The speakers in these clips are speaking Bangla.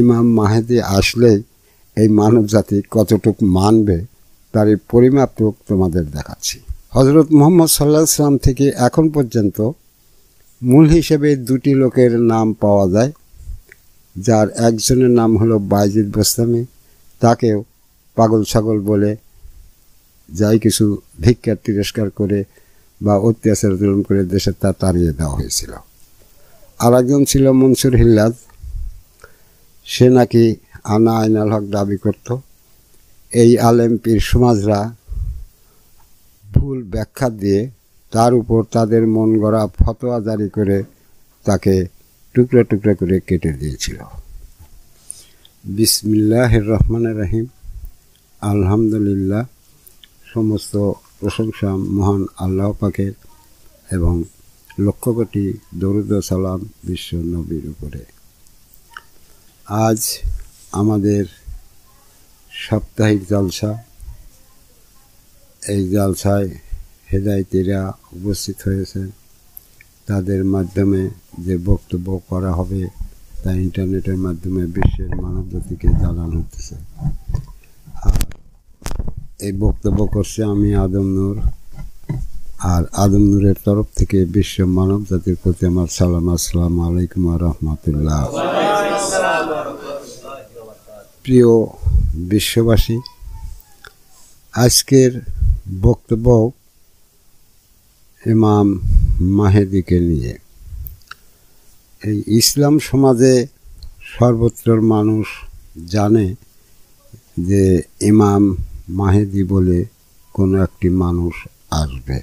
ইমাম মাহেদি আসলেই এই মানব জাতি কতটুক মানবে তার এই পরিমাপটুক তোমাদের দেখাচ্ছি হজরত মোহাম্মদ সাল্লাহ সাল্লাম থেকে এখন পর্যন্ত মূল হিসেবে দুটি লোকের নাম পাওয়া যায় যার একজনের নাম হলো বাইজিদ বোস্তামি তাকেও পাগল ছাগল বলে যাই কিছু ভিক্ষার তিরস্কার করে বা অত্যাচার জুলুম করে দেশে তা তাড়িয়ে দেওয়া হয়েছিল আর একজন ছিল মনসুর হিল্লাজ সে নাকি আনা আইনাল হক দাবি করত এই আলেম সমাজরা ভুল ব্যাখ্যা দিয়ে তার উপর তাদের মন গড়া ফতোয়া জারি করে তাকে টুকরো টুকরো করে কেটে দিয়েছিল বিসমিল্লাহ রহমান রাহিম আলহামদুলিল্লাহ সমস্ত প্রশংসা মহান আল্লাহ পাকের এবং লক্ষ কোটি দরুদ সালাম বিশ্ব নবীর উপরে আজ আমাদের সাপ্তাহিক জলসা এই জলসায় হেদায়তিরা উপস্থিত হয়েছে তাদের মাধ্যমে যে বক্তব্য করা হবে তা ইন্টারনেটের মাধ্যমে বিশ্বের মানব জাতিকে জানানো হতেছে আর এই বক্তব্য করছে আমি আদম নূর আর আদম নূরের তরফ থেকে বিশ্ব মানব জাতির প্রতি আমার সালাম আসসালাম আলাইকুম রহমতুল্লাহ প্রিয় বিশ্ববাসী আজকের বক্তব্য ইমাম মাহেদিকে নিয়ে এই ইসলাম সমাজে সর্বত্র মানুষ জানে যে ইমাম মাহেদি বলে কোনো একটি মানুষ আসবে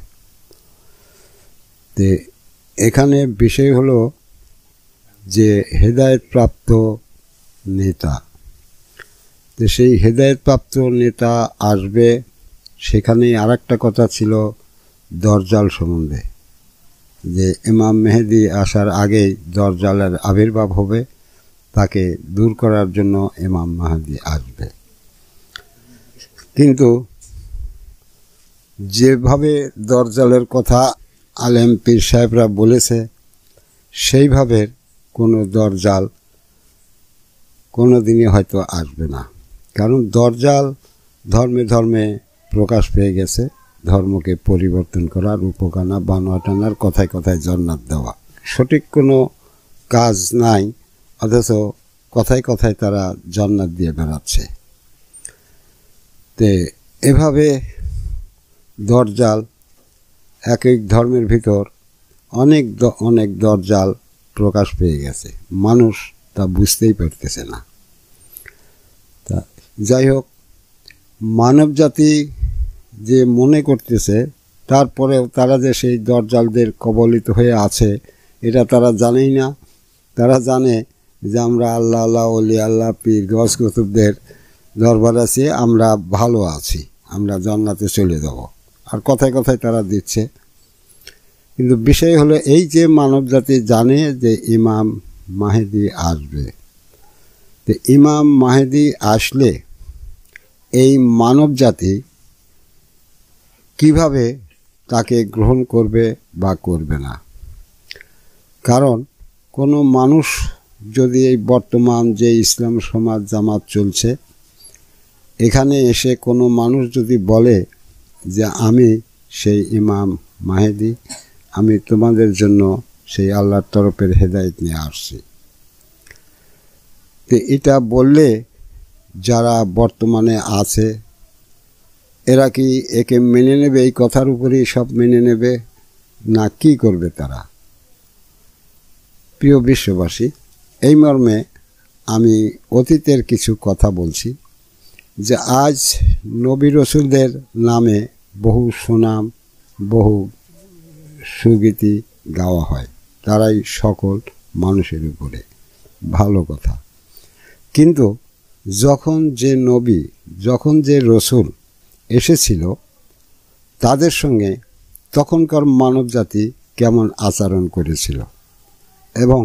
তে এখানে বিষয় হলো যে হেদায়তপ্রাপ্ত নেতা তো সেই হেদায়তপ্রাপ্ত নেতা আসবে সেখানেই আর কথা ছিল দরজাল সম্বন্ধে যে ইমাম মেহেদি আসার আগেই দরজালের আবির্ভাব হবে তাকে দূর করার জন্য ইমাম মেহেদি আসবে কিন্তু যেভাবে দরজালের কথা আলেম পীর সাহেবরা বলেছে সেইভাবে কোনো দরজাল কোনো দিনই হয়তো আসবে না কারণ দরজাল ধর্মে ধর্মে প্রকাশ পেয়ে গেছে ধর্মকে পরিবর্তন করা রূপকানা টানার কথায় কথায় জন্নাত দেওয়া সঠিক কোনো কাজ নাই অথচ কথায় কথায় তারা জন্নাত দিয়ে বেড়াচ্ছে তে এভাবে দরজাল এক এক ধর্মের ভিতর অনেক অনেক দরজাল প্রকাশ পেয়ে গেছে মানুষ তা বুঝতেই পারতেছে না যাই হোক মানবজাতি যে মনে করতেছে তারপরেও তারা যে সেই দরজালদের কবলিত হয়ে আছে এটা তারা জানেই না তারা জানে যে আমরা আল্লাহ আল্লাহ অলি আল্লাহ পীর গজ কুতুবদের দরবার আছি আমরা ভালো আছি আমরা জান্নাতে চলে যাব আর কথায় কথায় তারা দিচ্ছে কিন্তু বিষয় হলো এই যে মানব জাতি জানে যে ইমাম মাহেদি আসবে তো ইমাম মাহেদি আসলে এই মানব জাতি কীভাবে তাকে গ্রহণ করবে বা করবে না কারণ কোনো মানুষ যদি এই বর্তমান যে ইসলাম সমাজ জামাত চলছে এখানে এসে কোনো মানুষ যদি বলে যে আমি সেই ইমাম মাহেদি আমি তোমাদের জন্য সেই আল্লাহর তরফের হেদায়ত নিয়ে আসছি তো এটা বললে যারা বর্তমানে আছে এরা কি একে মেনে নেবে এই কথার উপরেই সব মেনে নেবে না কি করবে তারা প্রিয় বিশ্ববাসী এই মর্মে আমি অতীতের কিছু কথা বলছি যে আজ নবী রসুলদের নামে বহু সুনাম বহু সুগীতি গাওয়া হয় তারাই সকল মানুষের উপরে ভালো কথা কিন্তু যখন যে নবী যখন যে রসুল এসেছিল তাদের সঙ্গে তখনকার মানবজাতি কেমন আচরণ করেছিল এবং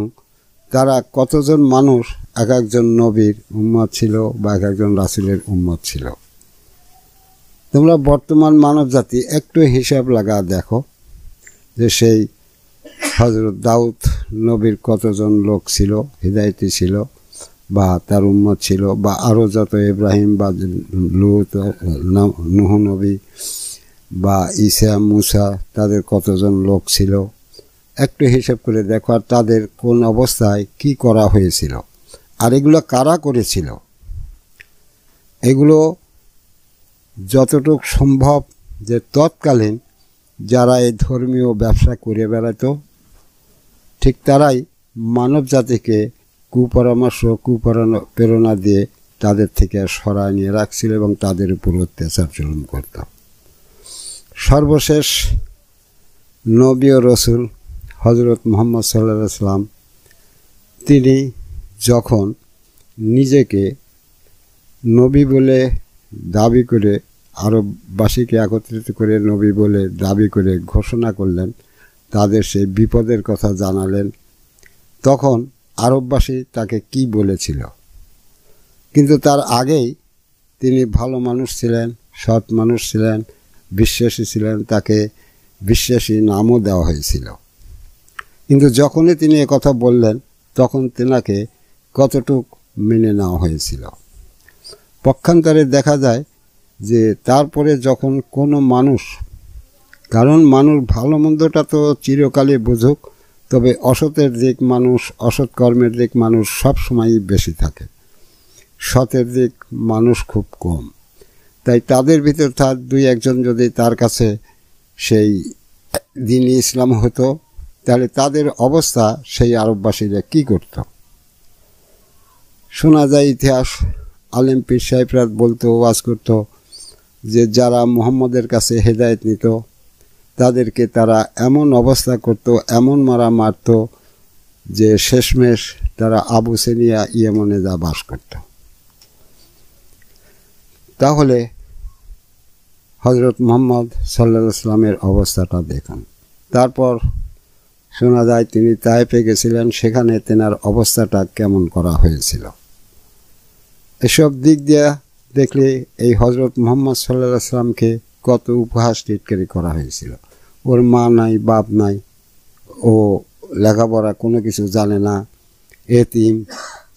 তারা কতজন মানুষ এক একজন নবীর উম্মত ছিল বা এক একজন রাসুলের উম্মত ছিল তোমরা বর্তমান মানব জাতি একটু হিসাব লাগা দেখো যে সেই হজরত দাউদ নবীর কতজন লোক ছিল হৃদায়তি ছিল বা তার উম্মত ছিল বা আরও যত ইব্রাহিম বা লুত নুহ নবী বা ইসা মুসা তাদের কতজন লোক ছিল একটু হিসেব করে দেখো আর তাদের কোন অবস্থায় কি করা হয়েছিল আর এগুলো কারা করেছিল এগুলো যতটুক সম্ভব যে তৎকালীন যারা এই ধর্মীয় ব্যবসা করে বেড়াতো ঠিক তারাই মানব জাতিকে কুপরামর্শ কুপ্রেরণা দিয়ে তাদের থেকে সরায় নিয়ে রাখছিল এবং তাদের উপর অত্যাচার চলন করত সর্বশেষ নবী ও রসুল হজরত মোহাম্মদ সাল্লা সাল্লাম তিনি যখন নিজেকে নবী বলে দাবি করে আরববাসীকে একত্রিত করে নবী বলে দাবি করে ঘোষণা করলেন তাদের সেই বিপদের কথা জানালেন তখন আরববাসী তাকে কি বলেছিল কিন্তু তার আগেই তিনি ভালো মানুষ ছিলেন সৎ মানুষ ছিলেন বিশ্বাসী ছিলেন তাকে বিশ্বাসী নামও দেওয়া হয়েছিল কিন্তু যখনই তিনি কথা বললেন তখন তেনাকে কতটুক মেনে নেওয়া হয়েছিল পক্ষান্তরে দেখা যায় যে তারপরে যখন কোনো মানুষ কারণ মানুষ ভালো মন্দটা তো চিরকালে বুঝুক তবে অসতের দিক মানুষ অসৎ কর্মের দিক মানুষ সব সময়ই বেশি থাকে সতের দিক মানুষ খুব কম তাই তাদের ভিতর তার দুই একজন যদি তার কাছে সেই দিন ইসলাম হতো তাহলে তাদের অবস্থা সেই আরববাসীরা কি করত শোনা যায় ইতিহাস আলেম পীর সাহেবরাত বলতো ওয়াজ করত যে যারা মোহাম্মদের কাছে হেদায়ত নিত তাদেরকে তারা এমন অবস্থা করত এমন মারা মারত যে শেষমেশ তারা আবু সেনিয়া ইয়েমনে যা বাস করত তাহলে হজরত মোহাম্মদ সাল্লা ইসলামের অবস্থাটা দেখান তারপর শোনা যায় তিনি তাইপে গেছিলেন সেখানে তেনার অবস্থাটা কেমন করা হয়েছিল এসব দিক দিয়ে দেখলে এই হজরত মোহাম্মদ সাল্লা সাল্লামকে কত উপহাস টিটকারি করা হয়েছিল ওর মা নাই বাপ নাই ও লেখাপড়া কোনো কিছু জানে না এতিম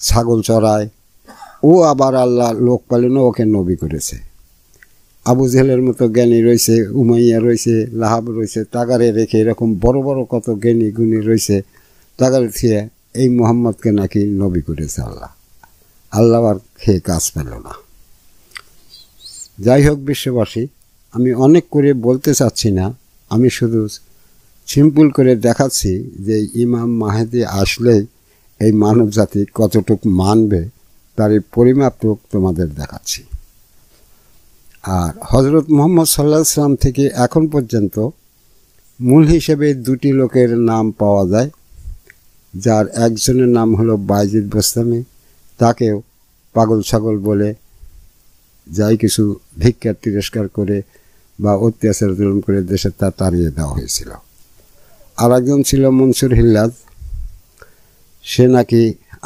ছাগল চড়াই ও আবার আল্লাহ লোক পালনে ওকে নবী করেছে আবু জেহেলের মতো জ্ঞানী রয়েছে উমাইয়া রয়েছে লাহাব রয়েছে তাগারে রেখে এরকম বড় বড় কত জ্ঞানী গুণী রয়েছে তাগারে থেকে এই মোহাম্মদকে নাকি নবী করেছে আল্লাহ আল্লাহ আর খেয়ে কাজ পেল না যাই হোক বিশ্ববাসী আমি অনেক করে বলতে চাচ্ছি না আমি শুধু সিম্পল করে দেখাচ্ছি যে ইমাম মাহেদি আসলেই এই মানব জাতি কতটুক মানবে তার এই পরিমাপটুক তোমাদের দেখাচ্ছি আর হজরত মোহাম্মদ সাল্লাহ সাল্লাম থেকে এখন পর্যন্ত মূল হিসেবে দুটি লোকের নাম পাওয়া যায় যার একজনের নাম হলো বাইজিদ বোস্তামি তাকেও পাগল ছাগল বলে যাই কিছু ভিক্ষার তিরস্কার করে বা অত্যাচার জুলুম করে দেশে তা তাড়িয়ে দেওয়া হয়েছিল আর একজন ছিল মনসুর হিল্লাদ সে নাকি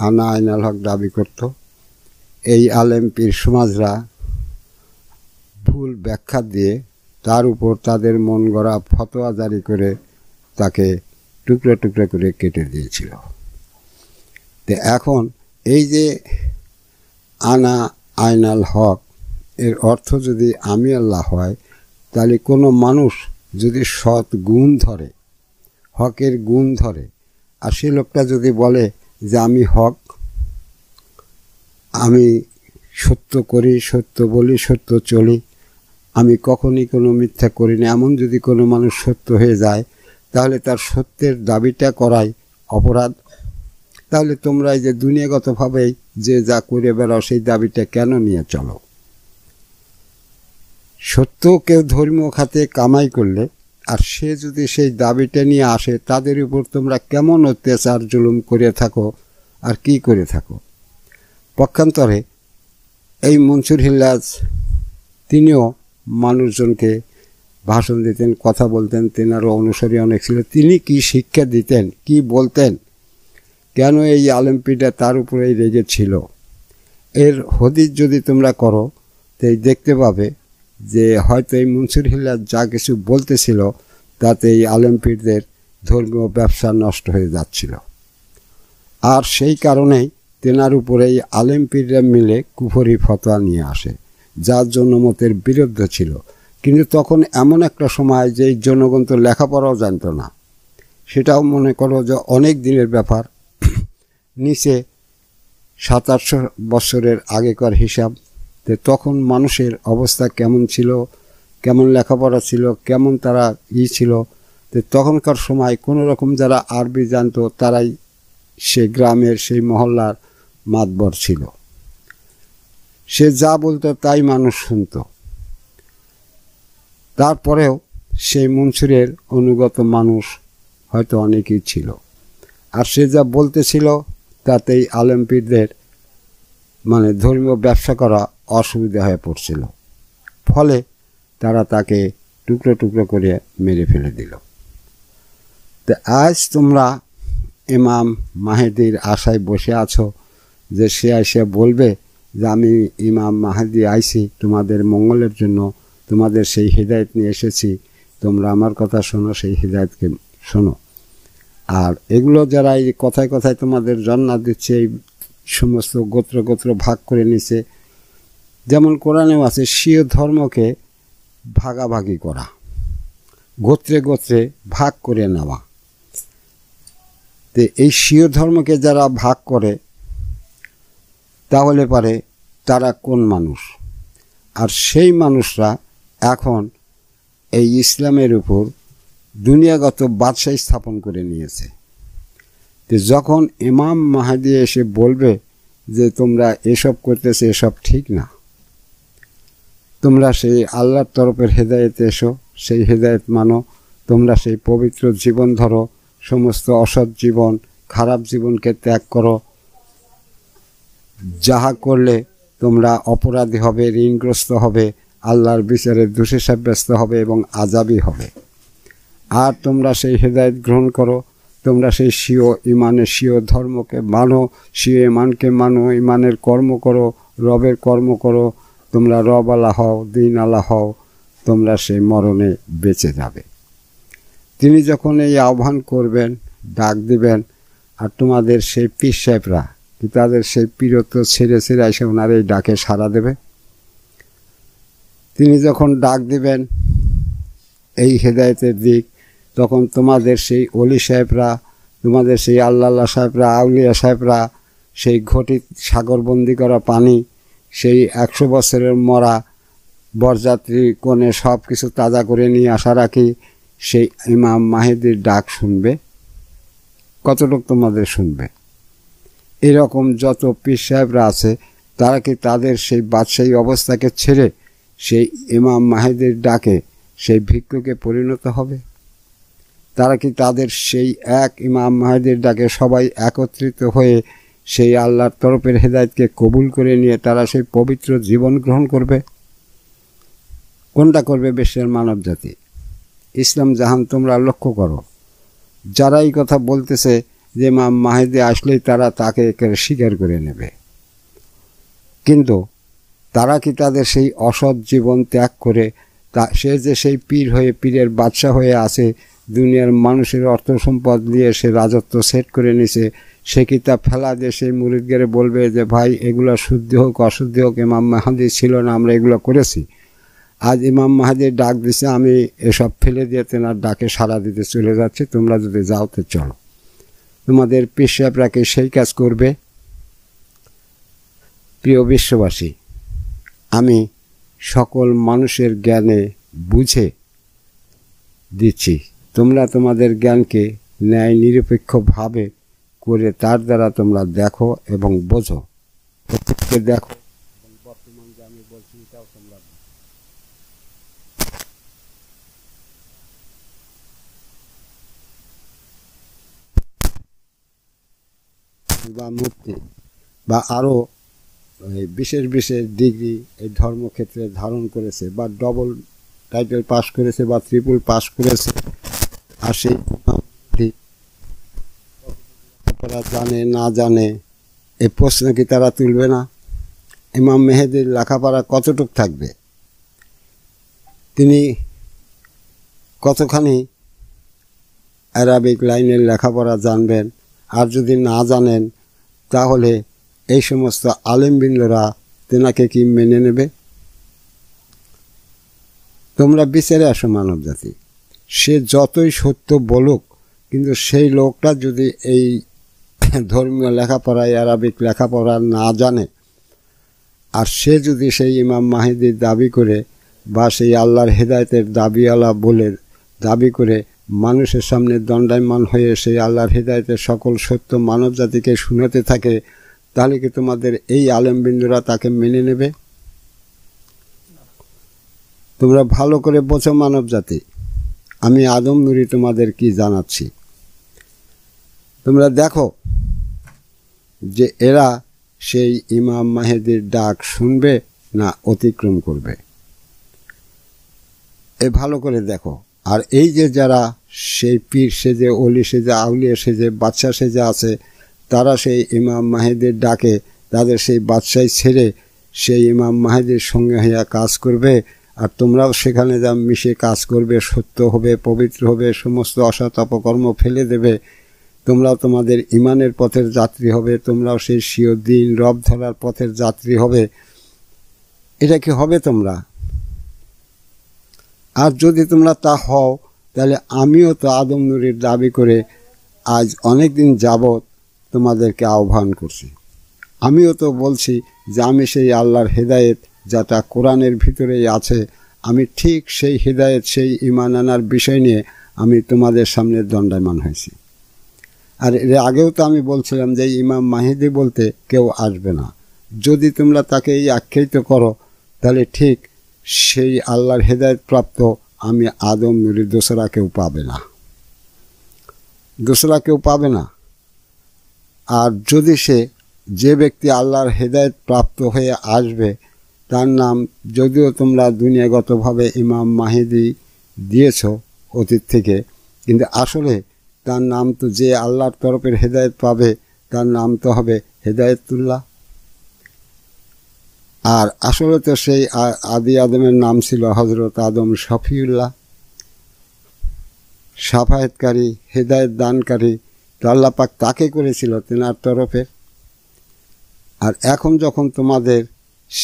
আনা আইনাল হক দাবি করত এই আলেমপির সমাজরা ভুল ব্যাখ্যা দিয়ে তার উপর তাদের মন গড়া ফতোয়া জারি করে তাকে টুকরা টুকরা করে কেটে দিয়েছিল তো এখন এই যে আনা আইনাল হক এর অর্থ যদি আমি আল্লাহ হয় তাহলে কোনো মানুষ যদি সৎ গুণ ধরে হকের গুণ ধরে আর সে লোকটা যদি বলে যে আমি হক আমি সত্য করি সত্য বলি সত্য চলি আমি কখনই কোনো মিথ্যা করি না এমন যদি কোনো মানুষ সত্য হয়ে যায় তাহলে তার সত্যের দাবিটা করাই অপরাধ তাহলে তোমরা এই যে দুনিয়াগতভাবেই যে যা করে বেড়াও সেই দাবিটা কেন নিয়ে চলো সত্য কেউ ধর্মীয় খাতে কামাই করলে আর সে যদি সেই দাবিটা নিয়ে আসে তাদের উপর তোমরা কেমন অত্যাচার জুলুম করে থাকো আর কি করে থাকো পক্ষান্তরে এই মনসুর হিল্লাজ তিনিও মানুষজনকে ভাষণ দিতেন কথা বলতেন তেনারও অনুসারী অনেক ছিল তিনি কি শিক্ষা দিতেন কি বলতেন কেন এই আলমপিটা তার উপরেই রেগে ছিল এর হদিস যদি তোমরা করো তাই দেখতে পাবে যে হয়তো এই মনসুর হিল্লার যা কিছু বলতেছিল তাতে এই আলেমপীরদের ধর্মীয় ব্যবসা নষ্ট হয়ে যাচ্ছিল আর সেই কারণেই তেনার উপরে এই আলেমপীররা মিলে কুফরি ফতোয়া নিয়ে আসে যার জন্য মতের বিরুদ্ধ ছিল কিন্তু তখন এমন একটা সময় যে জনগণ তো লেখাপড়াও জানত না সেটাও মনে করো যে অনেক দিনের ব্যাপার নিচে সাত আটশো বছরের আগেকার হিসাব তো তখন মানুষের অবস্থা কেমন ছিল কেমন লেখাপড়া ছিল কেমন তারা ই ছিল তো তখনকার সময় কোনো রকম যারা আরবি জানতো তারাই সে গ্রামের সেই মহল্লার মাতবর ছিল সে যা বলতো তাই মানুষ শুনত তারপরেও সেই মনসুরের অনুগত মানুষ হয়তো অনেকেই ছিল আর সে যা বলতেছিল তাতেই আলেমপীরদের মানে ধর্মীয় ব্যবসা করা অসুবিধা হয়ে পড়ছিল ফলে তারা তাকে টুকরো টুকরো করে মেরে ফেলে দিল তো আজ তোমরা ইমাম মাহেদির আশায় বসে আছো যে সে এসে বলবে যে আমি ইমাম মাহেদি আইসি তোমাদের মঙ্গলের জন্য তোমাদের সেই হৃদায়ত নিয়ে এসেছি তোমরা আমার কথা শোনো সেই হৃদায়তকে শোনো আর এগুলো যারা এই কথায় কথায় তোমাদের জন্না দিচ্ছে এই সমস্ত গোত্র গোত্র ভাগ করে নিছে যেমন কোরআনেও আছে স্বীয় ধর্মকে ভাগাভাগি করা গোত্রে গোত্রে ভাগ করে নেওয়া তো এই স্বীয় ধর্মকে যারা ভাগ করে তাহলে পারে তারা কোন মানুষ আর সেই মানুষরা এখন এই ইসলামের উপর দুনিয়াগত বাদশাহী স্থাপন করে নিয়েছে তো যখন ইমাম মাহাদি এসে বলবে যে তোমরা এসব করতেছে এসব ঠিক না তোমরা সেই আল্লাহর তরফের হেদায়েতে এসো সেই হেদায়ত মানো তোমরা সেই পবিত্র জীবন ধরো সমস্ত অসৎ জীবন খারাপ জীবনকে ত্যাগ করো যাহা করলে তোমরা অপরাধী হবে ঋণগ্রস্ত হবে আল্লাহর বিচারে দোষী সাব্যস্ত হবে এবং আজাবি হবে আর তোমরা সেই হেদায়ত গ্রহণ করো তোমরা সেই স্বীয় ইমানের স্বীয় ধর্মকে মানো স্বীয় ইমানকে মানো ইমানের কর্ম করো রবের কর্ম করো তোমরা রব আলা হও দিন আলা হও তোমরা সেই মরণে বেঁচে যাবে তিনি যখন এই আহ্বান করবেন ডাক দিবেন আর তোমাদের সেই পীর সাহেবরা কি তাদের সেই পীরত্ব ছেড়ে ছেড়ে এসে ওনার এই ডাকে সাড়া দেবে তিনি যখন ডাক দিবেন এই হেদায়তের দিক তখন তোমাদের সেই অলি সাহেবরা তোমাদের সেই আল্লাহ সাহেবরা আউলিয়া সাহেবরা সেই ঘটি সাগরবন্দি করা পানি সেই একশো বছরের মরা বরযাত্রী কোণে সব কিছু তাজা করে নিয়ে আশা রাখি সেই ইমাম মাহেদির ডাক শুনবে কতটুক তোমাদের শুনবে এরকম যত পীর সাহেবরা আছে তারা কি তাদের সেই বাদশাহী অবস্থাকে ছেড়ে সেই ইমাম মাহেদের ডাকে সেই ভিক্ষুকে পরিণত হবে তারা কি তাদের সেই এক ইমাম মাহেদের ডাকে সবাই একত্রিত হয়ে সেই আল্লাহর তরফের হেদায়তকে কবুল করে নিয়ে তারা সেই পবিত্র জীবন গ্রহণ করবে কোনটা করবে বিশ্বের মানব জাতি ইসলাম জাহান তোমরা লক্ষ্য করো যারা এই কথা বলতেছে যে মা মাহেদে আসলেই তারা তাকে স্বীকার করে নেবে কিন্তু তারা কি তাদের সেই অসৎ জীবন ত্যাগ করে তা সে যে সেই পীর হয়ে পীরের বাদশাহ হয়ে আছে দুনিয়ার মানুষের অর্থ সম্পদ দিয়ে সে রাজত্ব সেট করে নিছে সে কিতাব ফেলা দিয়ে সেই মুরিদগারে বলবে যে ভাই এগুলো শুদ্ধি হোক অশুদ্ধি হোক ইমাম মাহাদি ছিল না আমরা এগুলো করেছি আজ ইমাম মাহাদির ডাক দিছে আমি এসব ফেলে দিয়ে তেনার ডাকে সারা দিতে চলে যাচ্ছি তোমরা যদি যাও তো চলো তোমাদের পেশাবরা কি সেই কাজ করবে প্রিয় বিশ্ববাসী আমি সকল মানুষের জ্ঞানে বুঝে দিচ্ছি তোমরা তোমাদের জ্ঞানকে ন্যায় নিরপেক্ষভাবে করে তার দ্বারা তোমরা দেখো এবং বোঝো প্রত্যেককে দেখো বর্তমান যে আমি বলছি এটাও তোমরা বা মুক্তি বা আরও বিশেষ বিশেষ ডিগ্রি এই ধর্মক্ষেত্রে ধারণ করেছে বা ডবল টাইটেল পাস করেছে বা ত্রিপুল পাস করেছে আসে তারা জানে না জানে এই প্রশ্ন কি তারা তুলবে না ইমাম মেহেদির লেখাপড়া কতটুক থাকবে তিনি কতখানি অ্যারাবিক লাইনের লেখাপড়া জানবেন আর যদি না জানেন তাহলে এই সমস্ত বিন্দরা তেনাকে কি মেনে নেবে তোমরা বিচারে আসো মানব জাতি সে যতই সত্য বলুক কিন্তু সেই লোকটা যদি এই ধর্মীয় লেখাপড়ায় আরবিক লেখাপড়া না জানে আর সে যদি সেই ইমাম মাহিদির দাবি করে বা সেই আল্লাহর হেদায়তের দাবিওয়ালা বলে দাবি করে মানুষের সামনে দণ্ডায়মান হয়ে সেই আল্লাহর হেদায়তের সকল সত্য মানব জাতিকে শুনাতে থাকে তাহলে কি তোমাদের এই আলেমবিন্দুরা তাকে মেনে নেবে তোমরা ভালো করে বোঝো মানব জাতি আমি আদম নুরি তোমাদের কি জানাচ্ছি তোমরা দেখো যে এরা সেই ইমাম মাহেদির ডাক শুনবে না অতিক্রম করবে এ ভালো করে দেখো আর এই যে যারা সেই পীর সেজে অলি সেজে আউলিয়া সেজে বাচ্চা সেজে আছে তারা সেই ইমাম মাহেদের ডাকে তাদের সেই বাচ্চাই ছেড়ে সেই ইমাম মাহেদের সঙ্গে হইয়া কাজ করবে আর তোমরাও সেখানে যা মিশে কাজ করবে সত্য হবে পবিত্র হবে সমস্ত অসৎ অপকর্ম ফেলে দেবে তোমরাও তোমাদের ইমানের পথের যাত্রী হবে তোমরাও সেই সিও দিন রব ধরার পথের যাত্রী হবে এটা কি হবে তোমরা আর যদি তোমরা তা হও তাহলে আমিও তো আদম নুরির দাবি করে আজ অনেক দিন যাবৎ তোমাদেরকে আহ্বান করছি আমিও তো বলছি যে আমি সেই আল্লাহর হেদায়েত যাটা কোরআনের ভিতরেই আছে আমি ঠিক সেই হৃদায়ত সেই ইমান আনার বিষয় নিয়ে আমি তোমাদের সামনে দণ্ডায়মান হয়েছি আর এর আগেও তো আমি বলছিলাম যে ইমাম মাহিদি বলতে কেউ আসবে না যদি তোমরা তাকে এই আখ্যায়িত করো তাহলে ঠিক সেই আল্লাহর প্রাপ্ত আমি আদম নুরি দোসরা কেউ পাবে না দোসরা কেউ পাবে না আর যদি সে যে ব্যক্তি আল্লাহর হেদায়ত প্রাপ্ত হয়ে আসবে তার নাম যদিও তোমরা দুনিয়াগতভাবে ইমাম মাহিদি দিয়েছ অতীত থেকে কিন্তু আসলে তার নাম তো যে আল্লাহর তরফের হেদায়ত পাবে তার নাম তো হবে হেদায়তুল্লাহ আর আসলে তো সেই আদি আদমের নাম ছিল হজরত আদম শফিউল্লাহ সাফায়েতকারী হেদায়ত দানকারী তো আল্লাপাক তাকে করেছিল তেনার তরফে আর এখন যখন তোমাদের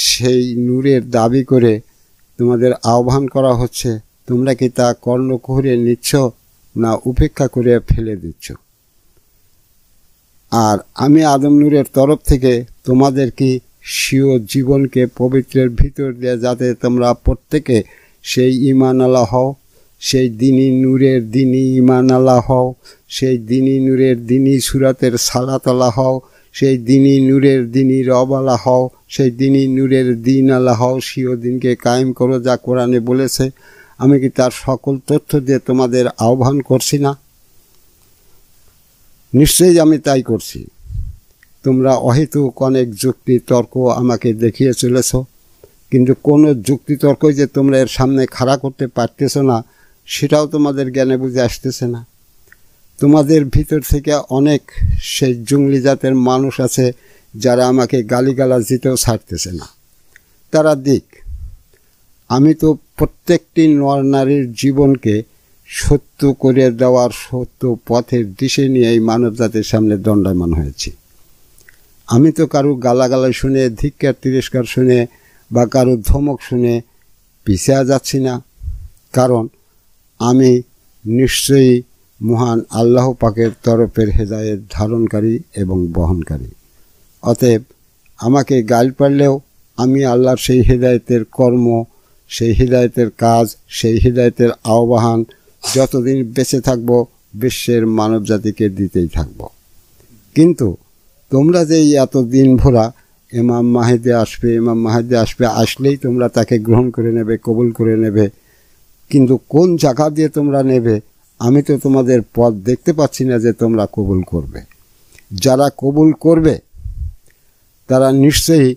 সেই নূরের দাবি করে তোমাদের আহ্বান করা হচ্ছে তোমরা কি তা কর্ণ কুহরে নিচ্ছ না উপেক্ষা করে ফেলে দিচ্ছ আর আমি আদম নূরের তরফ থেকে তোমাদের কি স্বীয় জীবনকে পবিত্রের ভিতর দিয়ে যাতে তোমরা প্রত্যেকে সেই ইমান আলা হও সেই দিনই নূরের দিনই ইমান আলা হও সেই দিনই নূরের দিনই সুরাতের সালাতলা হও সেই দিনই নূরের দিনই রবালা হও সেই দিনই নূরের দিন আলা হও সিও দিনকে কায়েম করো যা কোরআনে বলেছে আমি কি তার সকল তথ্য দিয়ে তোমাদের আহ্বান করছি না নিশ্চয়ই আমি তাই করছি তোমরা অহেতুক অনেক যুক্তি তর্ক আমাকে দেখিয়ে চলেছ কিন্তু কোনো যুক্তি তর্কই যে তোমরা এর সামনে খাড়া করতে পারতেছ না সেটাও তোমাদের জ্ঞানে বুঝে আসতেছে না তোমাদের ভিতর থেকে অনেক সেই জঙ্গলি জাতের মানুষ আছে যারা আমাকে গালিগালাজ দিতেও ছাড়তেছে না তারা দিক আমি তো প্রত্যেকটি নর নারীর জীবনকে সত্য করে দেওয়ার সত্য পথের দিশে নিয়ে এই মানব জাতির সামনে দণ্ডায়মান হয়েছি আমি তো কারো গালাগালা শুনে ধিক্কার তিরস্কার শুনে বা কারো ধমক শুনে পিছিয়ে যাচ্ছি না কারণ আমি নিশ্চয়ই মহান আল্লাহ পাকের তরফের হেদায়ের ধারণকারী এবং বহনকারী অতএব আমাকে গাল পারলেও আমি আল্লাহর সেই হৃদায়তের কর্ম সেই হৃদায়তের কাজ সেই হৃদায়তের আহ্বান যতদিন বেঁচে থাকব বিশ্বের মানব জাতিকে দিতেই থাকব কিন্তু তোমরা যে এত দিন ভোরা এমাম মাহেদে আসবে ইমাম মাহেদে আসবে আসলেই তোমরা তাকে গ্রহণ করে নেবে কবুল করে নেবে কিন্তু কোন জায়গা দিয়ে তোমরা নেবে আমি তো তোমাদের পথ দেখতে পাচ্ছি না যে তোমরা কবুল করবে যারা কবুল করবে তারা নিশ্চয়ই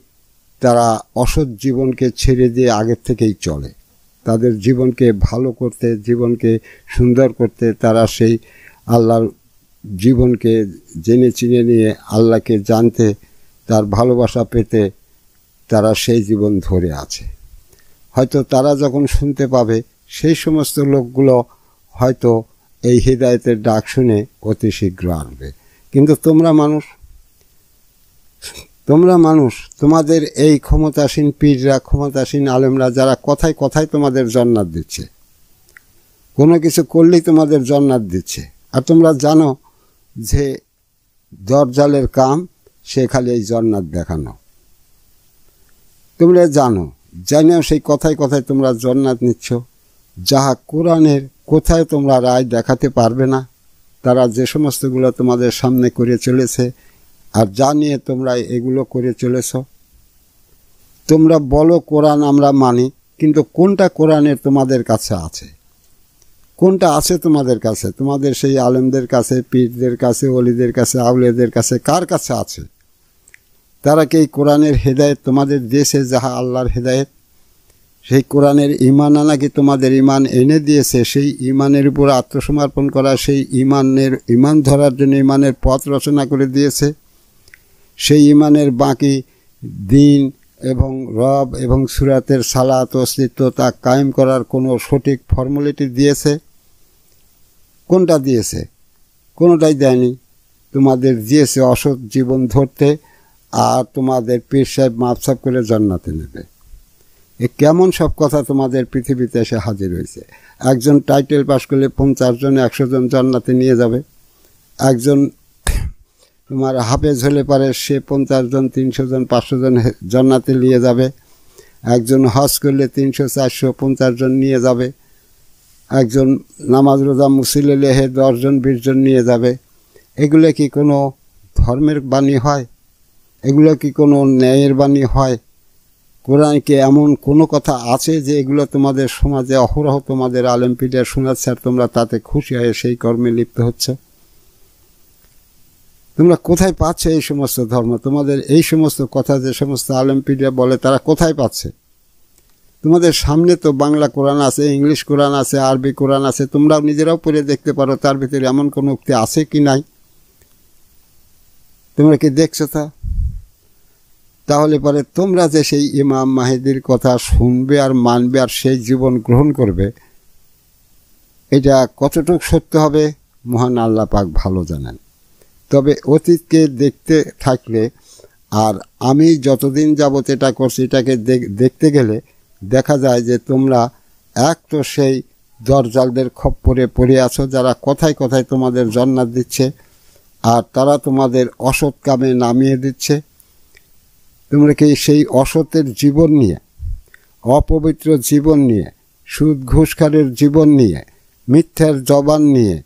তারা অসৎ জীবনকে ছেড়ে দিয়ে আগের থেকেই চলে তাদের জীবনকে ভালো করতে জীবনকে সুন্দর করতে তারা সেই আল্লাহর জীবনকে জেনে চিনে নিয়ে আল্লাহকে জানতে তার ভালোবাসা পেতে তারা সেই জীবন ধরে আছে হয়তো তারা যখন শুনতে পাবে সেই সমস্ত লোকগুলো হয়তো এই হৃদায়তের ডাক শুনে অতি শীঘ্র আসবে কিন্তু তোমরা মানুষ তোমরা মানুষ তোমাদের এই ক্ষমতাসীন পীররা ক্ষমতাসীন আলেমরা যারা কথায় কথায় তোমাদের জন্নাত দিচ্ছে কোনো কিছু করলেই তোমাদের জন্নাত দিচ্ছে আর তোমরা জানো যে দরজালের কাম সে খালি এই জন্নাত দেখানো তোমরা জানো জানেও সেই কথায় কথায় তোমরা জন্নাত নিচ্ছ যাহা কোরআনের কোথায় তোমরা রায় দেখাতে পারবে না তারা যে সমস্তগুলো তোমাদের সামনে করে চলেছে আর যা নিয়ে তোমরা এগুলো করে চলেছ তোমরা বলো কোরআন আমরা মানি কিন্তু কোনটা কোরআনের তোমাদের কাছে আছে কোনটা আছে তোমাদের কাছে তোমাদের সেই আলেমদের কাছে পীরদের কাছে অলিদের কাছে আউলেদের কাছে কার কাছে আছে তারা কি কোরআনের হেদায়ত তোমাদের দেশে যাহা আল্লাহর হেদায়ত সেই কোরআনের ইমান নাকি তোমাদের ইমান এনে দিয়েছে সেই ইমানের উপর আত্মসমর্পণ করা সেই ইমানের ইমান ধরার জন্য ইমানের পথ রচনা করে দিয়েছে সেই ইমানের বাকি দিন এবং রব এবং সুরাতের সালাত অস্তিত্ব তা কায়েম করার কোনো সঠিক ফর্মুলিটি দিয়েছে কোনটা দিয়েছে কোনোটাই দেয়নি তোমাদের দিয়েছে অসৎ জীবন ধরতে আর তোমাদের পীর সাহেব মাপসাপ করে জন্নাতে নেবে এ কেমন সব কথা তোমাদের পৃথিবীতে এসে হাজির হয়েছে একজন টাইটেল পাশ করলে পঞ্চাশ জন একশো জন জান্নাতে নিয়ে যাবে একজন তোমার হাফেজ হলে পারে সে পঞ্চাশ জন তিনশো জন পাঁচশো জন জান্নাতে নিয়ে যাবে একজন হজ করলে তিনশো চারশো পঞ্চাশ জন নিয়ে যাবে একজন নামাজ রোজা মুসিলে লেহে দশজন বিশজন নিয়ে যাবে এগুলো কি কোনো ধর্মের বাণী হয় এগুলো কি কোনো ন্যায়ের বাণী হয় কোরআনকে এমন কোনো কথা আছে যে এগুলো তোমাদের সমাজে অহরহ তোমাদের পিডিয়া শোনাচ্ছে আর তোমরা তাতে খুশি হয়ে সেই কর্মে লিপ্ত হচ্ছ তোমরা কোথায় পাচ্ছে এই সমস্ত ধর্ম তোমাদের এই সমস্ত কথা যে সমস্ত পিডিয়া বলে তারা কোথায় পাচ্ছে তোমাদের সামনে তো বাংলা কোরআন আছে ইংলিশ কোরআন আছে আরবি কোরআন আছে তোমরাও নিজেরাও পড়ে দেখতে পারো তার ভিতরে এমন কোনো উক্তি আছে কি নাই তোমরা কি দেখছো তা তাহলে পরে তোমরা যে সেই ইমাম মাহেদির কথা শুনবে আর মানবে আর সেই জীবন গ্রহণ করবে এটা কতটুকু সত্য হবে মহান আল্লাহ পাক ভালো জানেন তবে অতীতকে দেখতে থাকলে আর আমি যতদিন যাবো এটা করছি এটাকে দেখতে গেলে দেখা যায় যে তোমরা এক তো সেই দরজালদের খপ্পরে পড়ে আছো যারা কথায় কথায় তোমাদের জন্নাত দিচ্ছে আর তারা তোমাদের অসৎ কামে নামিয়ে দিচ্ছে তোমরা কি সেই অসতের জীবন নিয়ে অপবিত্র জীবন নিয়ে সুদ ঘুষখারের জীবন নিয়ে মিথ্যার জবান নিয়ে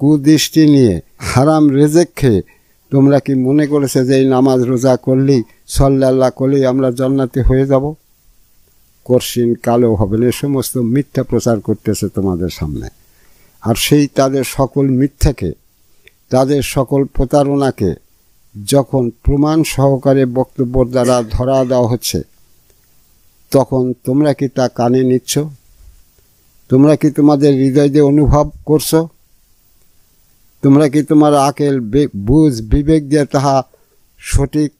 কুদৃষ্টি নিয়ে হারাম রেজেক খেয়ে তোমরা কি মনে করেছে যে এই নামাজ রোজা করলেই সল্লাল্লাহ করলেই আমরা জন্নাতি হয়ে যাব করসিন কালো হবে না সমস্ত মিথ্যা প্রচার করতেছে তোমাদের সামনে আর সেই তাদের সকল মিথ্যাকে তাদের সকল প্রতারণাকে যখন প্রমাণ সহকারে বক্তব্য দ্বারা ধরা দেওয়া হচ্ছে তখন তোমরা কি তা কানে নিচ্ছ তোমরা কি তোমাদের হৃদয় দিয়ে অনুভব করছো তোমরা কি তোমার আকেল বুঝ বিবেক দিয়ে তাহা সঠিক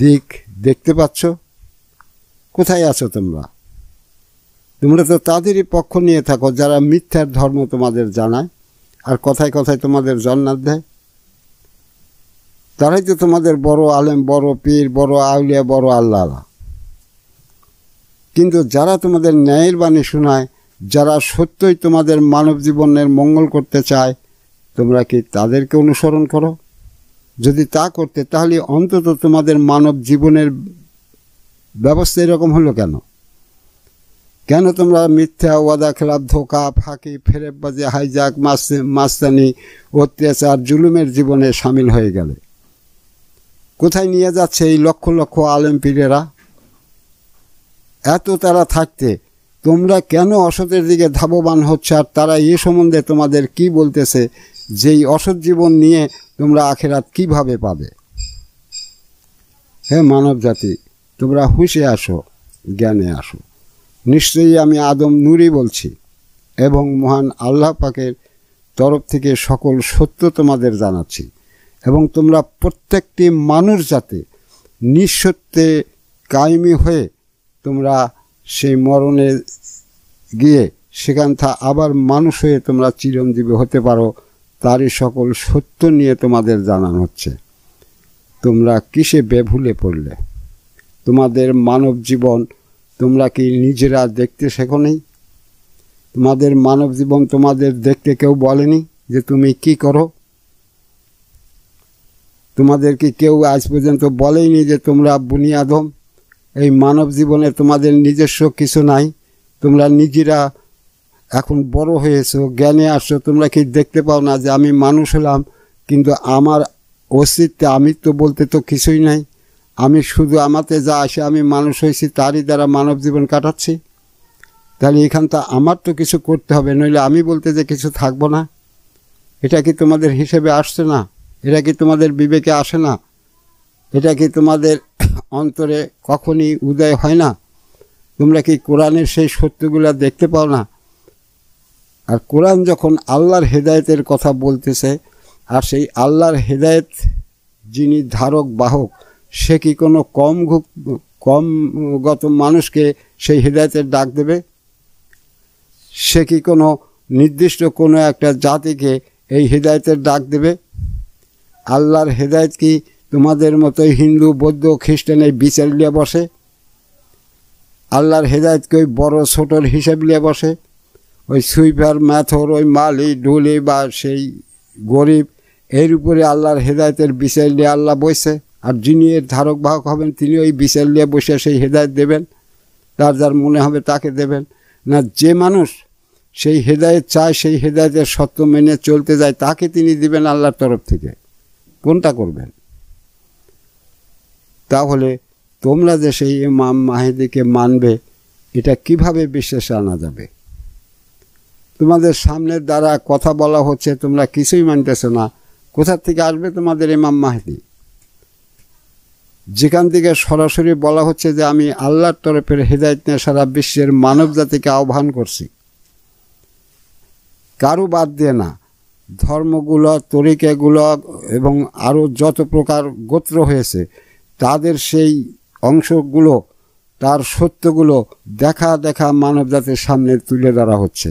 দিক দেখতে পাচ্ছ কোথায় আছো তোমরা তোমরা তো তাদেরই পক্ষ নিয়ে থাকো যারা মিথ্যার ধর্ম তোমাদের জানায় আর কথায় কথায় তোমাদের জন্নাত দেয় তারাই তো তোমাদের বড় আলেম বড় পীর বড় আউলিয়া বড় আল্লাহ কিন্তু যারা তোমাদের ন্যায়ের বাণী শোনায় যারা সত্যই তোমাদের মানব জীবনের মঙ্গল করতে চায় তোমরা কি তাদেরকে অনুসরণ করো যদি তা করতে তাহলে অন্তত তোমাদের মানব জীবনের ব্যবস্থা এরকম হলো কেন কেন তোমরা মিথ্যা ওয়াদা খেলাপ ধোকা ফাঁকি ফেরেববাজি হাইজাক মাস্তানি অত্যাচার জুলুমের জীবনে সামিল হয়ে গেলে কোথায় নিয়ে যাচ্ছে এই লক্ষ লক্ষ আলেম পীরেরা এত তারা থাকতে তোমরা কেন অসতের দিকে ধাববান হচ্ছে আর তারা এ সম্বন্ধে তোমাদের কি বলতেছে যেই অসৎ জীবন নিয়ে তোমরা আখেরাত কিভাবে পাবে হে মানব জাতি তোমরা হুঁশে আসো জ্ঞানে আসো নিশ্চয়ই আমি আদম নুরি বলছি এবং মহান আল্লাহ পাকের তরফ থেকে সকল সত্য তোমাদের জানাচ্ছি এবং তোমরা প্রত্যেকটি মানুষ যাতে নিঃসত্বে কায়েমি হয়ে তোমরা সেই মরণে গিয়ে সেখান থেকে আবার মানুষ হয়ে তোমরা চিরঞ্জীবী হতে পারো তারই সকল সত্য নিয়ে তোমাদের জানানো হচ্ছে তোমরা কিসে বেভুলে পড়লে তোমাদের মানব জীবন তোমরা কি নিজেরা দেখতে শেখো নেই তোমাদের মানব জীবন তোমাদের দেখতে কেউ বলেনি যে তুমি কি করো তোমাদেরকে কেউ আজ পর্যন্ত বলেইনি যে তোমরা বুনি আদম এই মানব জীবনে তোমাদের নিজস্ব কিছু নাই তোমরা নিজেরা এখন বড় হয়েছো জ্ঞানে আসছো তোমরা কি দেখতে পাও না যে আমি মানুষ হলাম কিন্তু আমার অস্তিত্বে আমি তো বলতে তো কিছুই নাই আমি শুধু আমাতে যা আসে আমি মানুষ হয়েছি তারই দ্বারা মানব জীবন কাটাচ্ছি তাহলে এখানটা আমার তো কিছু করতে হবে নইলে আমি বলতে যে কিছু থাকবো না এটা কি তোমাদের হিসেবে আসছে না এটা কি তোমাদের বিবেকে আসে না এটা কি তোমাদের অন্তরে কখনই উদয় হয় না তোমরা কি কোরআনের সেই সত্যগুলো দেখতে পাও না আর কোরআন যখন আল্লাহর হেদায়েতের কথা বলতেছে আর সেই আল্লাহর হেদায়েত যিনি ধারক বাহক সে কি কোনো কম কম গত মানুষকে সেই হেদায়েতের ডাক দেবে সে কি কোনো নির্দিষ্ট কোনো একটা জাতিকে এই হেদায়েতের ডাক দেবে আল্লাহর হেদায়ত কি তোমাদের মতোই হিন্দু বৌদ্ধ খ্রিস্টান এই বিচার লিয়ে বসে আল্লাহর হেদায়তকে ওই বড়ো ছোটোর হিসাব নিয়ে বসে ওই সুইপার ম্যাথর ওই মালি ডুলি বা সেই গরিব এর উপরে আল্লাহর হেদায়তের বিচার নিয়ে আল্লাহ বসে আর যিনি এর ধারক বাহক হবেন তিনি ওই বিচার নিয়ে বসে সেই হেদায়ত দেবেন তার যার মনে হবে তাকে দেবেন না যে মানুষ সেই হেদায়ত চায় সেই হেদায়তের সত্য মেনে চলতে যায় তাকে তিনি দিবেন আল্লাহর তরফ থেকে কোনটা করবেন তাহলে তোমরা যে সেই ইমাম মাহেদিকে মানবে এটা কিভাবে বিশ্বাসে আনা যাবে তোমাদের সামনের দ্বারা কথা বলা হচ্ছে তোমরা কিছুই মানতেছো না কোথার থেকে আসবে তোমাদের ইমাম মাহেদি যেখান থেকে সরাসরি বলা হচ্ছে যে আমি আল্লাহর তরফের হৃদায়ত নিয়ে সারা বিশ্বের মানব জাতিকে আহ্বান করছি কারো বাদ দিয়ে না ধর্মগুলো তরিকাগুলো এবং আরও যত প্রকার গোত্র হয়েছে তাদের সেই অংশগুলো তার সত্যগুলো দেখা দেখা মানবজাতির সামনে তুলে ধরা হচ্ছে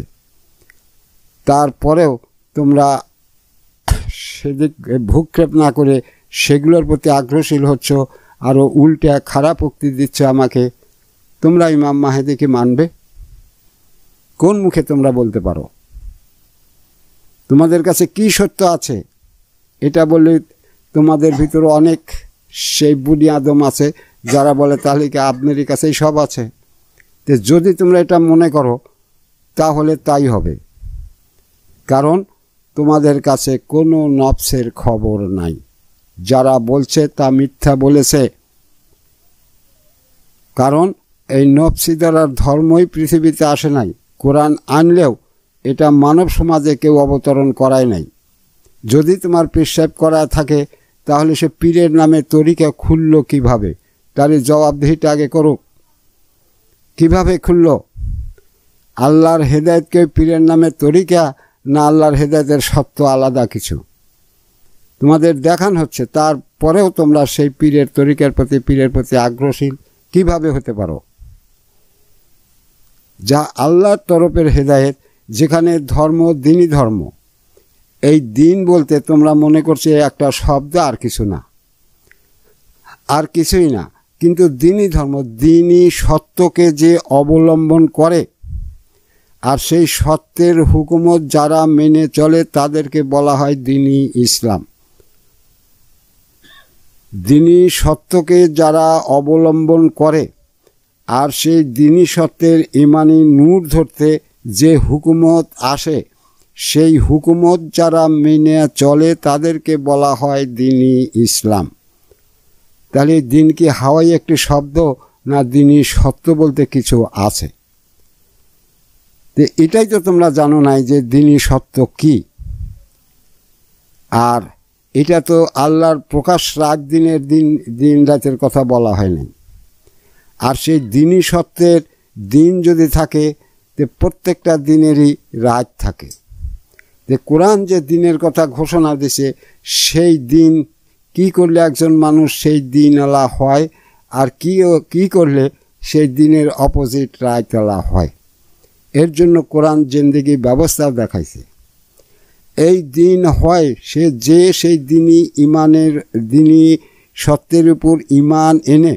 তারপরেও তোমরা সেদিক ভূক্ষেপ না করে সেগুলোর প্রতি আগ্রহশীল হচ্ছ আরও উল্টে খারাপ উক্তি দিচ্ছ আমাকে তোমরা ইমাম মাহেদিকে মানবে কোন মুখে তোমরা বলতে পারো তোমাদের কাছে কি সত্য আছে এটা বললে তোমাদের ভিতরে অনেক সেই বুনি আদম আছে যারা বলে তাহলে কি আপনার কাছেই সব আছে তো যদি তোমরা এটা মনে করো তাহলে তাই হবে কারণ তোমাদের কাছে কোনো নফসের খবর নাই যারা বলছে তা মিথ্যা বলেছে কারণ এই নফসি ধর্মই পৃথিবীতে আসে নাই কোরআন আনলেও এটা মানব সমাজে কেউ অবতরণ করায় নাই যদি তোমার পেশাব করা থাকে তাহলে সে পীরের নামে তরিকা খুলল কিভাবে তাহলে জবাবদিহিটা আগে করুক কিভাবে খুলল আল্লাহর হেদায়তকে পীরের নামে তরিকা না আল্লাহর হেদায়তের সত্য আলাদা কিছু তোমাদের দেখান হচ্ছে তারপরেও তোমরা সেই পীরের তরিকার প্রতি পীরের প্রতি আগ্রহশীল কিভাবে হতে পারো যা আল্লাহর তরফের হেদায়েত যেখানে ধর্ম দিনই ধর্ম এই দিন বলতে তোমরা মনে করছো একটা শব্দ আর কিছু না আর কিছুই না কিন্তু দিনই ধর্ম দিনই সত্যকে যে অবলম্বন করে আর সেই সত্যের হুকুমত যারা মেনে চলে তাদেরকে বলা হয় দিনই ইসলাম দিনই সত্যকে যারা অবলম্বন করে আর সেই দিনই সত্যের ইমানি নূর ধরতে যে হুকুমত আসে সেই হুকুমত যারা মেনে চলে তাদেরকে বলা হয় দিনই ইসলাম তাহলে দিন কি হাওয়াই একটি শব্দ না দিনই সত্য বলতে কিছু আছে এটাই তো তোমরা জানো নাই যে দিনই সত্য কি আর এটা তো আল্লাহর প্রকাশ রাত দিনের দিন দিন রাতের কথা বলা হয়নি আর সেই দিনই সত্যের দিন যদি থাকে যে প্রত্যেকটা দিনেরই রাত থাকে যে কোরআন যে দিনের কথা ঘোষণা দিছে সেই দিন কি করলে একজন মানুষ সেই দিনওয়ালা হয় আর কি কি করলে সেই দিনের অপোজিট রায়তলা হয় এর জন্য কোরআন জিন্দিগি ব্যবস্থা দেখাইছে এই দিন হয় সে যে সেই দিনই ইমানের দিনই সত্যের উপর ইমান এনে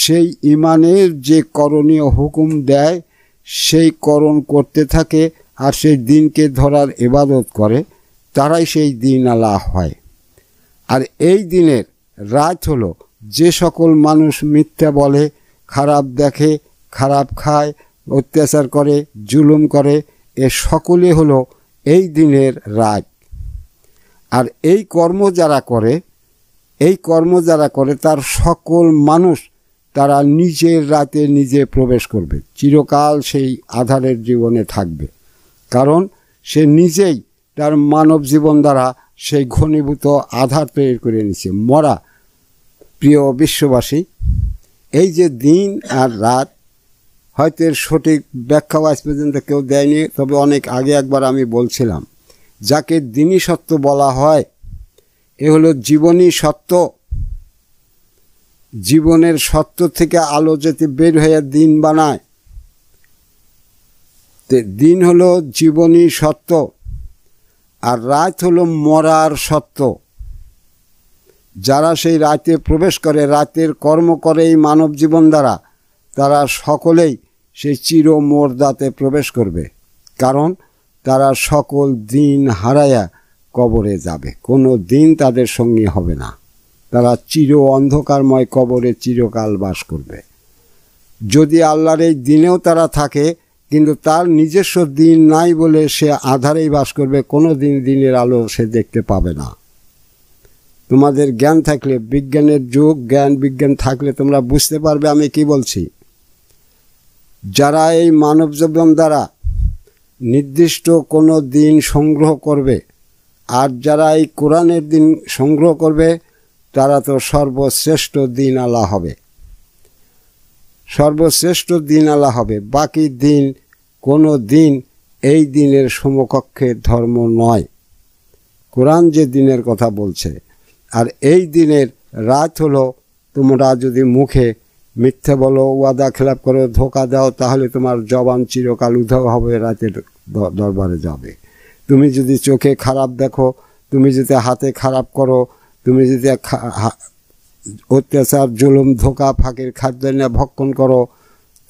সেই ইমানের যে করণীয় হুকুম দেয় সেই করণ করতে থাকে আর সেই দিনকে ধরার এবাদত করে তারাই সেই দিন আলা হয় আর এই দিনের রাত হলো যে সকল মানুষ মিথ্যা বলে খারাপ দেখে খারাপ খায় অত্যাচার করে জুলুম করে এ সকলে হলো এই দিনের রাগ আর এই কর্ম যারা করে এই কর্ম যারা করে তার সকল মানুষ তারা নিজের রাতে নিজে প্রবেশ করবে চিরকাল সেই আধারের জীবনে থাকবে কারণ সে নিজেই তার মানব জীবন দ্বারা সেই ঘনীভূত আধার তৈরি করে নিছে মরা প্রিয় বিশ্ববাসী এই যে দিন আর রাত হয়তো এর সঠিক ব্যাখ্যা আজ পর্যন্ত কেউ দেয়নি তবে অনেক আগে একবার আমি বলছিলাম যাকে দিনই সত্য বলা হয় এ হলো জীবনী সত্য জীবনের সত্য থেকে আলো যেতে বের হয়ে দিন বানায় দিন হলো জীবনী সত্য আর রাত হলো মরার সত্য যারা সেই রাতে প্রবেশ করে রাতের কর্ম করে এই মানব জীবন দ্বারা তারা সকলেই সেই চির মোরদাতে প্রবেশ করবে কারণ তারা সকল দিন হারায়া কবরে যাবে কোনো দিন তাদের সঙ্গী হবে না তারা চির অন্ধকারময় কবরে চিরকাল বাস করবে যদি আল্লাহর এই দিনেও তারা থাকে কিন্তু তার নিজস্ব দিন নাই বলে সে আধারেই বাস করবে কোনো দিন দিনের আলো সে দেখতে পাবে না তোমাদের জ্ঞান থাকলে বিজ্ঞানের যুগ জ্ঞান বিজ্ঞান থাকলে তোমরা বুঝতে পারবে আমি কি বলছি যারা এই মানব জীবন দ্বারা নির্দিষ্ট কোনো দিন সংগ্রহ করবে আর যারা এই কোরআনের দিন সংগ্রহ করবে তারা তো সর্বশ্রেষ্ঠ দিন আলা হবে সর্বশ্রেষ্ঠ দিন আলা হবে বাকি দিন কোনো দিন এই দিনের সমকক্ষে ধর্ম নয় কোরআন যে দিনের কথা বলছে আর এই দিনের রাত হলো তোমরা যদি মুখে মিথ্যে বলো ওয়াদা খেলাপ করো ধোকা দাও তাহলে তোমার জবান চিরকাল উধাও হবে রাতের দরবারে যাবে তুমি যদি চোখে খারাপ দেখো তুমি যদি হাতে খারাপ করো তুমি যদি অত্যাচার জুলুম ধোকা ফাঁকের খাদ্যান্ন ভক্ষণ করো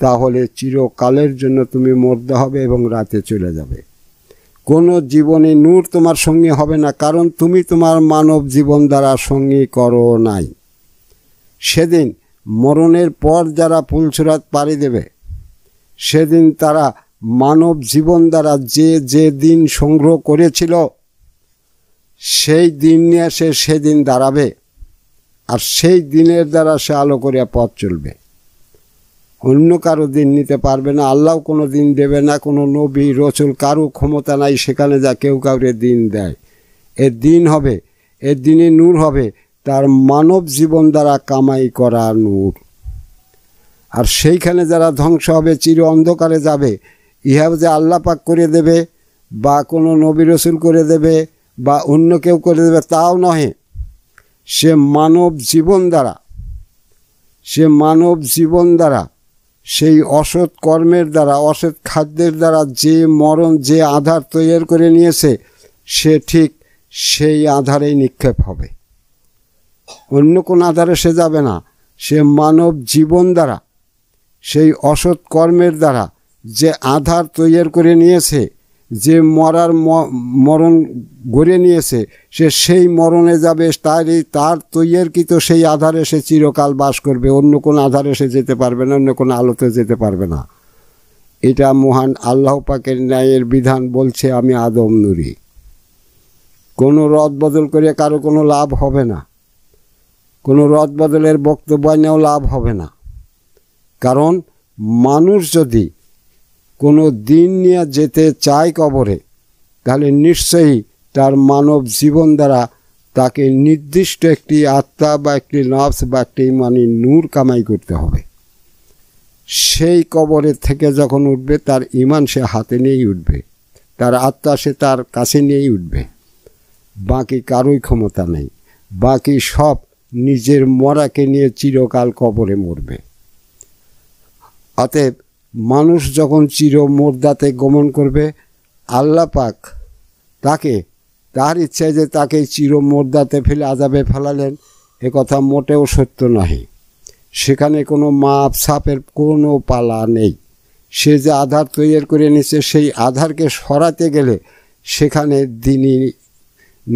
তাহলে চিরকালের জন্য তুমি মরতে হবে এবং রাতে চলে যাবে কোনো জীবনে নূর তোমার সঙ্গী হবে না কারণ তুমি তোমার মানব জীবন দ্বারা সঙ্গী করো নাই সেদিন মরণের পর যারা পুলছুরাত পাড়ি দেবে সেদিন তারা মানব জীবন দ্বারা যে যে দিন সংগ্রহ করেছিল সেই দিন নিয়ে সে সেদিন দাঁড়াবে আর সেই দিনের দ্বারা সে আলো করিয়া পথ চলবে অন্য কারো দিন নিতে পারবে না আল্লাহ কোনো দিন দেবে না কোনো নবী রসুল কারো ক্ষমতা নাই সেখানে যা কেউ কাউরে দিন দেয় এর দিন হবে এর দিনে নূর হবে তার মানব জীবন দ্বারা কামাই করা নূর আর সেইখানে যারা ধ্বংস হবে চির অন্ধকারে যাবে ইহা যে আল্লাপাক করে দেবে বা কোনো নবী রসুল করে দেবে বা অন্য কেউ করে দেবে তাও নহে সে মানব জীবন দ্বারা সে মানব জীবন দ্বারা সেই অসৎ কর্মের দ্বারা অসৎ খাদ্যের দ্বারা যে মরণ যে আধার তৈরি করে নিয়েছে সে ঠিক সেই আধারেই নিক্ষেপ হবে অন্য কোন আধারে সে যাবে না সে মানব জীবন দ্বারা সেই অসৎ কর্মের দ্বারা যে আধার তৈরি করে নিয়েছে যে মরার মরণ গড়ে নিয়েছে সে সেই মরণে যাবে তারই তার তো সেই আধারে সে চিরকাল বাস করবে অন্য কোন আধারে সে যেতে পারবে না অন্য কোনো আলোতে যেতে পারবে না এটা মহান আল্লাহ পাকের ন্যায়ের বিধান বলছে আমি আদম নুরি কোনো রদ বদল করে কারো কোনো লাভ হবে না কোনো রদ বদলের বক্তব্য নেও লাভ হবে না কারণ মানুষ যদি কোনো দিন নিয়ে যেতে চায় কবরে তাহলে নিশ্চয়ই তার মানব জীবন দ্বারা তাকে নির্দিষ্ট একটি আত্মা বা একটি নফস বা একটি মানে নূর কামাই করতে হবে সেই কবরের থেকে যখন উঠবে তার ইমান সে হাতে নিয়েই উঠবে তার আত্মা সে তার কাছে নিয়েই উঠবে বাকি কারোই ক্ষমতা নেই বাকি সব নিজের মরাকে নিয়ে চিরকাল কবরে মরবে অতএব মানুষ যখন চির মোর্দাতে গমন করবে আল্লাহ পাক তাকে তার ইচ্ছায় যে তাকে চির মোর্দাতে ফেলে আজাবে ফেলালেন এ কথা মোটেও সত্য নহে সেখানে কোনো মাপ সাপের কোনো পালা নেই সে যে আধার তৈরি করে নিচ্ছে সেই আধারকে সরাতে গেলে সেখানে দিনই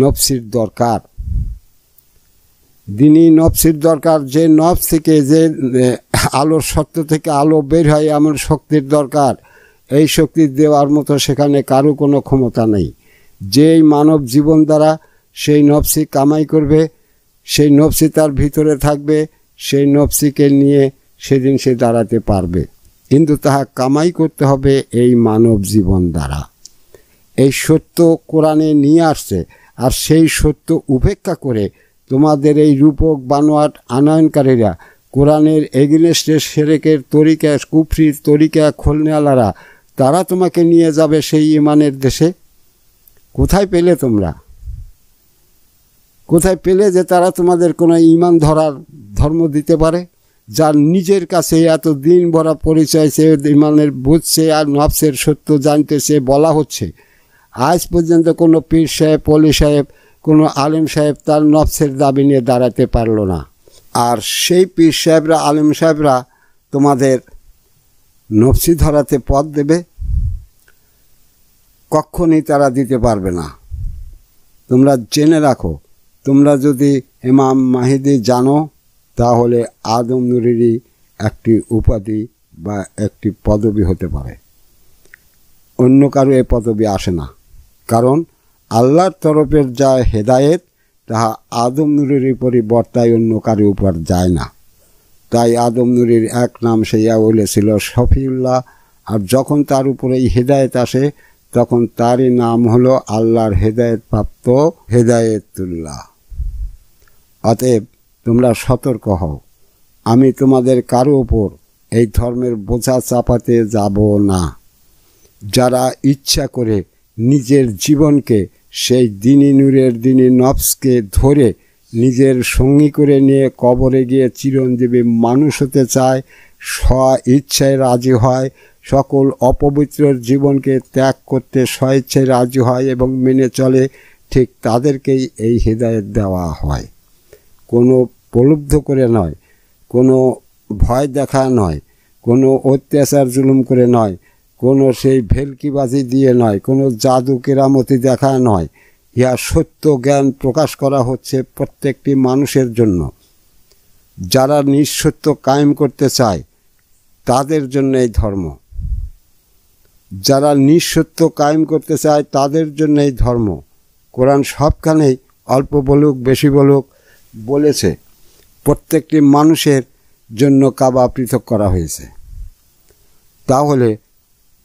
নফসির দরকার দিনই নফসির দরকার যে নফ থেকে যে আলোর সত্য থেকে আলো বের হয় এমন শক্তির দরকার এই শক্তি দেওয়ার মতো সেখানে কারো কোনো ক্ষমতা নেই যেই মানব জীবন দ্বারা সেই নফসি কামাই করবে সেই নফসি তার ভিতরে থাকবে সেই নফসিকে নিয়ে সেদিন সে দাঁড়াতে পারবে কিন্তু তাহা কামাই করতে হবে এই মানব জীবন দ্বারা এই সত্য কোরআনে নিয়ে আসছে আর সেই সত্য উপেক্ষা করে তোমাদের এই রূপক বানোয়াট আনয়নকারীরা কোরআনের এগেনেস্টের সেরেকের তরিকা কুফরির তরিকা খোলনেওয়ালারা তারা তোমাকে নিয়ে যাবে সেই ইমানের দেশে কোথায় পেলে তোমরা কোথায় পেলে যে তারা তোমাদের কোনো ইমান ধরার ধর্ম দিতে পারে যার নিজের কাছে এত দিন ভরা পরিচয় সে ইমানের বুঝছে আর নফসের সত্য জানতেছে বলা হচ্ছে আজ পর্যন্ত কোনো পীর সাহেব পলি সাহেব কোনো আলিম সাহেব তার নফসের দাবি নিয়ে দাঁড়াতে পারল না আর সেই পীর সাহেবরা আলিম সাহেবরা তোমাদের নফসি ধরাতে পথ দেবে কক্ষণই তারা দিতে পারবে না তোমরা জেনে রাখো তোমরা যদি ইমাম মাহিদি জানো তাহলে আদম নুরিরই একটি উপাধি বা একটি পদবি হতে পারে অন্য কারো এ পদবি আসে না কারণ আল্লাহর তরফের যা হেদায়েত তাহা আদম উপরই বর্তায় অন্য কারো উপর যায় না তাই আদম নূরের এক নাম সেইয়া ছিল শফিউল্লাহ আর যখন তার উপরে এই হেদায়েত আসে তখন তারই নাম হলো আল্লাহর হেদায়েতপ্রাপ্ত হেদায়েতুল্লাহ অতএব তোমরা সতর্ক হও আমি তোমাদের কারো ওপর এই ধর্মের বোঝা চাপাতে যাব না যারা ইচ্ছা করে নিজের জীবনকে সেই দিনী নূরের দিনী নফসকে ধরে নিজের সঙ্গী করে নিয়ে কবরে গিয়ে চিরঞ্জীবী মানুষ হতে চায় স্ব ইচ্ছায় রাজি হয় সকল অপবিত্র জীবনকে ত্যাগ করতে স্বেচ্ছায় রাজি হয় এবং মেনে চলে ঠিক তাদেরকেই এই হৃদায়ত দেওয়া হয় কোনো প্রলুব্ধ করে নয় কোনো ভয় দেখা নয় কোনো অত্যাচার জুলুম করে নয় কোনো সেই ভেলকিবাজি দিয়ে নয় কোনো জাদু কেরামতি দেখা নয় ইহা সত্য জ্ঞান প্রকাশ করা হচ্ছে প্রত্যেকটি মানুষের জন্য যারা নিঃসত্য কায়েম করতে চায় তাদের জন্য এই ধর্ম যারা নিঃসত্য কায়েম করতে চায় তাদের জন্য এই ধর্ম কোরআন সবখানেই অল্প বলুক বেশি বলুক বলেছে প্রত্যেকটি মানুষের জন্য কাবা পৃথক করা হয়েছে তাহলে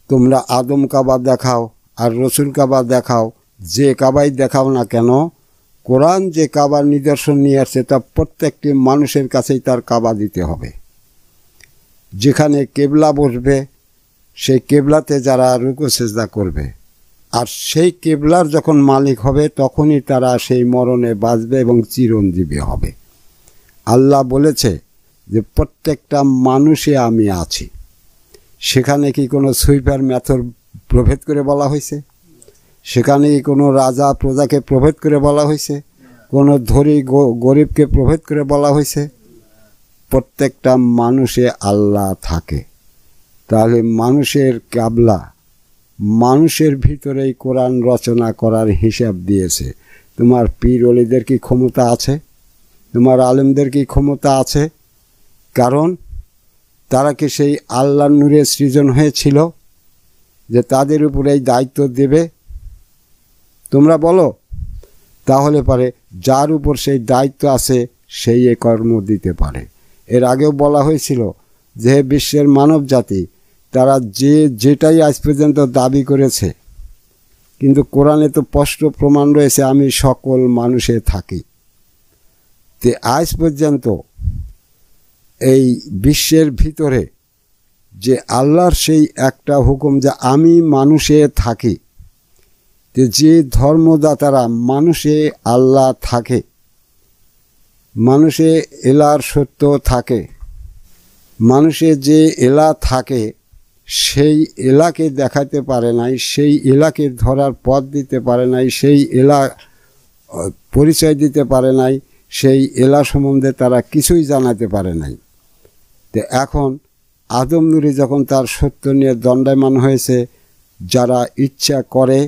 তোমরা আদম কাবা দেখাও আর রসুল কাবা দেখাও যে কাবাই দেখাও না কেন কোরআন যে কাবার নিদর্শন নিয়ে আসছে তা প্রত্যেকটি মানুষের কাছেই তার কাবা দিতে হবে যেখানে কেবলা বসবে সেই কেবলাতে যারা রুকু সেজদা করবে আর সেই কেবলার যখন মালিক হবে তখনই তারা সেই মরণে বাঁচবে এবং চিরঞ্জীবী হবে আল্লাহ বলেছে যে প্রত্যেকটা মানুষে আমি আছি সেখানে কি কোনো সুইপার ম্যাথর প্রভেদ করে বলা হয়েছে সেখানে কি কোনো রাজা প্রজাকে প্রভেদ করে বলা হয়েছে কোনো ধরি গরিবকে প্রভেদ করে বলা হয়েছে প্রত্যেকটা মানুষে আল্লাহ থাকে তাহলে মানুষের কাবলা মানুষের ভিতরেই কোরআন রচনা করার হিসাব দিয়েছে তোমার পীর অলিদের কি ক্ষমতা আছে তোমার আলেমদের কি ক্ষমতা আছে কারণ তারা কি সেই আল্লাহ নূরের সৃজন হয়েছিল যে তাদের উপরে এই দায়িত্ব দেবে তোমরা বলো তাহলে পারে যার উপর সেই দায়িত্ব আছে সেই এ কর্ম দিতে পারে এর আগেও বলা হয়েছিল যে বিশ্বের মানব জাতি তারা যে যেটাই আজ পর্যন্ত দাবি করেছে কিন্তু কোরআনে তো স্পষ্ট প্রমাণ রয়েছে আমি সকল মানুষে থাকি তে আজ পর্যন্ত এই বিশ্বের ভিতরে যে আল্লাহর সেই একটা হুকুম যে আমি মানুষে থাকি যে ধর্মদাতারা মানুষে আল্লাহ থাকে মানুষে এলার সত্য থাকে মানুষে যে এলা থাকে সেই এলাকে দেখাতে পারে নাই সেই এলাকে ধরার পথ দিতে পারে নাই সেই এলা পরিচয় দিতে পারে নাই সেই এলা সম্বন্ধে তারা কিছুই জানাতে পারে নাই তো এখন আদম নুরি যখন তার সত্য নিয়ে দণ্ডায়মান হয়েছে যারা ইচ্ছা করে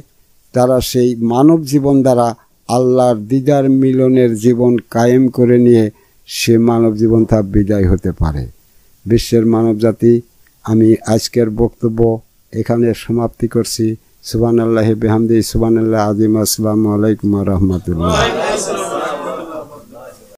তারা সেই মানব জীবন দ্বারা আল্লাহর দিদার মিলনের জীবন কায়েম করে নিয়ে সে মানব জীবন তার বিদায় হতে পারে বিশ্বের মানব জাতি আমি আজকের বক্তব্য এখানে সমাপ্তি করছি সুবান আল্লাহ বেহামদি সুবান আল্লাহ আজিম আসসালামু আলাইকুম রহমতুল্লাহ